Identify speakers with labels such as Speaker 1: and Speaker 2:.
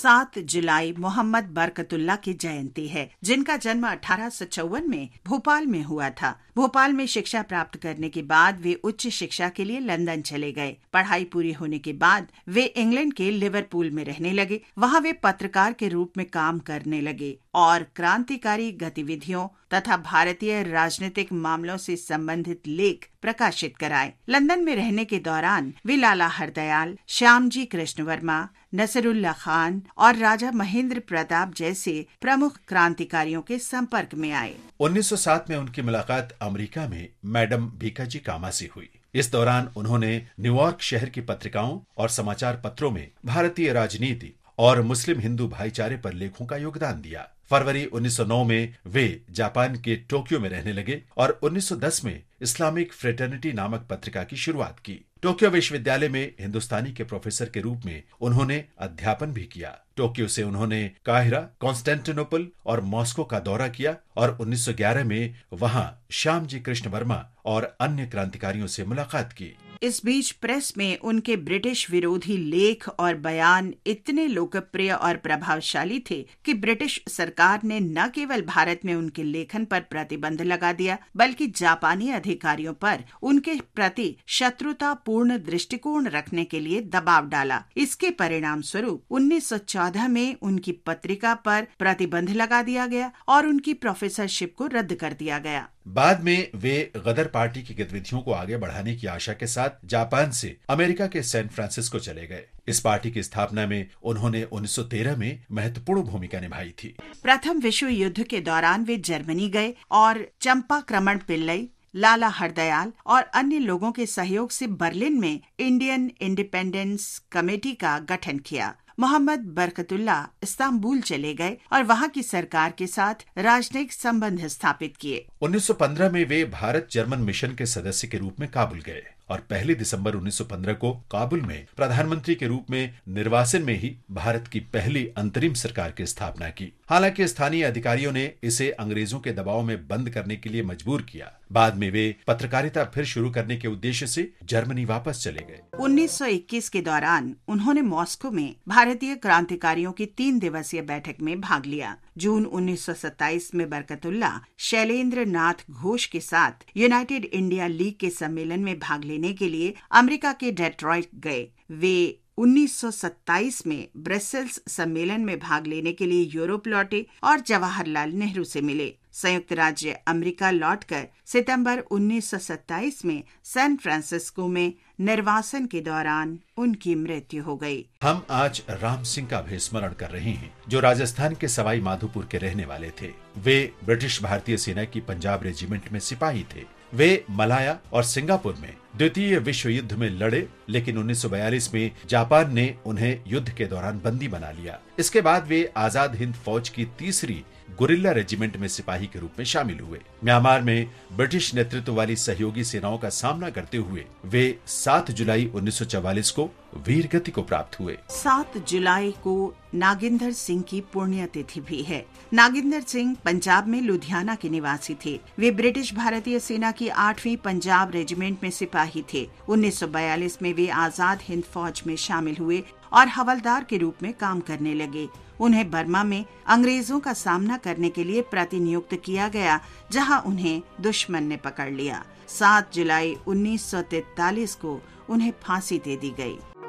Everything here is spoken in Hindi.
Speaker 1: सात जुलाई मोहम्मद बरकतुल्ला की जयंती है जिनका जन्म अठारह में भोपाल में हुआ था भोपाल में शिक्षा प्राप्त करने के बाद वे उच्च शिक्षा के लिए लंदन चले गए पढ़ाई पूरी होने के बाद वे इंग्लैंड के लिवरपूल में रहने लगे वहाँ वे पत्रकार के रूप में काम करने लगे और क्रांतिकारी गतिविधियों तथा भारतीय राजनीतिक मामलों से संबंधित लेख प्रकाशित कराए लंदन में रहने के दौरान वे लाला हरदयाल श्यामजी कृष्ण वर्मा नसरुल्ला खान और राजा महेंद्र प्रताप जैसे प्रमुख क्रांतिकारियों के संपर्क में आए
Speaker 2: 1907 में उनकी मुलाकात अमेरिका में मैडम भीकाजी कामा से हुई इस दौरान उन्होंने न्यूयॉर्क शहर की पत्रिकाओं और समाचार पत्रों में भारतीय राजनीति और मुस्लिम हिंदू भाईचारे पर लेखों का योगदान दिया फरवरी 1909 में वे जापान के टोक्यो में रहने लगे और 1910 में इस्लामिक फ्रेटर्निटी नामक पत्रिका की शुरुआत की टोक्यो विश्वविद्यालय में हिंदुस्तानी के प्रोफेसर के रूप में उन्होंने अध्यापन भी किया टोक्यो से उन्होंने काहिरा कॉन्स्टेंटिनोपल और मॉस्को का दौरा किया और 1911 में वहां श्याम जी कृष्ण वर्मा और अन्य क्रांतिकारियों से मुलाकात की
Speaker 1: इस बीच प्रेस में उनके ब्रिटिश विरोधी लेख और बयान इतने लोकप्रिय और प्रभावशाली थे कि ब्रिटिश सरकार ने न केवल भारत में उनके लेखन पर प्रतिबंध लगा दिया बल्कि जापानी अधिकारियों पर उनके प्रति शत्रुतापूर्ण दृष्टिकोण रखने के लिए दबाव डाला इसके परिणाम स्वरूप उन्नीस में उनकी पत्रिका पर प्रतिबंध लगा दिया गया और उनकी प्रोफेसरशिप को रद्द कर दिया गया
Speaker 2: बाद में वे गदर पार्टी की गतिविधियों को आगे बढ़ाने की आशा के साथ जापान से अमेरिका के सैन फ्रांसिस्को चले गए इस पार्टी की स्थापना में उन्होंने 1913 में महत्वपूर्ण भूमिका निभाई थी
Speaker 1: प्रथम विश्व युद्ध के दौरान वे जर्मनी गए और चंपा क्रमण पिल्लई लाला हरदयाल और अन्य लोगों के सहयोग से बर्लिन में इंडियन इंडिपेंडेंस कमेटी का गठन किया मोहम्मद बरकतुल्ला इस्तांबुल चले गए और वहाँ की सरकार के साथ राजनयिक संबंध स्थापित किए
Speaker 2: 1915 में वे भारत जर्मन मिशन के सदस्य के रूप में काबुल गए और पहली दिसंबर 1915 को काबुल में प्रधानमंत्री के रूप में निर्वासन में ही भारत की पहली अंतरिम सरकार की स्थापना की हालांकि स्थानीय अधिकारियों ने इसे अंग्रेजों के दबाव में बंद करने के लिए मजबूर किया बाद में वे पत्रकारिता फिर शुरू करने के उद्देश्य से जर्मनी वापस चले गए
Speaker 1: 1921 के दौरान उन्होंने मॉस्को में भारतीय क्रांतिकारियों की तीन दिवसीय बैठक में भाग लिया जून 1927 में बरकतुल्ला शैलेंद्र नाथ घोष के साथ यूनाइटेड इंडिया लीग के सम्मेलन में भाग लेने लेने के लिए अमेरिका के डेट्रॉइट गए वे 1927 में ब्रसेल्स सम्मेलन में भाग लेने के लिए यूरोप लौटे और जवाहरलाल नेहरू से मिले संयुक्त राज्य अमेरिका लौटकर सितंबर 1927 में सैन फ्रांसिस्को में निर्वासन के दौरान उनकी मृत्यु हो गई।
Speaker 2: हम आज राम सिंह का भी स्मरण कर रहे हैं जो राजस्थान के सवाई माधोपुर के रहने वाले थे वे ब्रिटिश भारतीय सेना की पंजाब रेजिमेंट में सिपाही थे वे मलाया और सिंगापुर में द्वितीय विश्व युद्ध में लड़े लेकिन 1942 में जापान ने उन्हें युद्ध के दौरान बंदी बना लिया इसके बाद वे आजाद हिंद फौज की तीसरी गुरिल्ला रेजिमेंट में सिपाही के रूप में शामिल हुए म्यांमार में ब्रिटिश नेतृत्व वाली सहयोगी सेनाओं का सामना करते हुए वे 7 जुलाई 1944 को वीर गति को प्राप्त हुए
Speaker 1: 7 जुलाई को नागिंदर सिंह की पुण्यतिथि भी है नागिंदर सिंह पंजाब में लुधियाना के निवासी थे वे ब्रिटिश भारतीय सेना की आठवीं पंजाब रेजिमेंट में सिपाही थे 1942 में वे आजाद हिंद फौज में शामिल हुए और हवलदार के रूप में काम करने लगे उन्हें बर्मा में अंग्रेजों का सामना करने के लिए प्रतिनियुक्त किया गया जहां उन्हें दुश्मन ने पकड़ लिया 7 जुलाई 1943 को उन्हें फांसी दे दी गई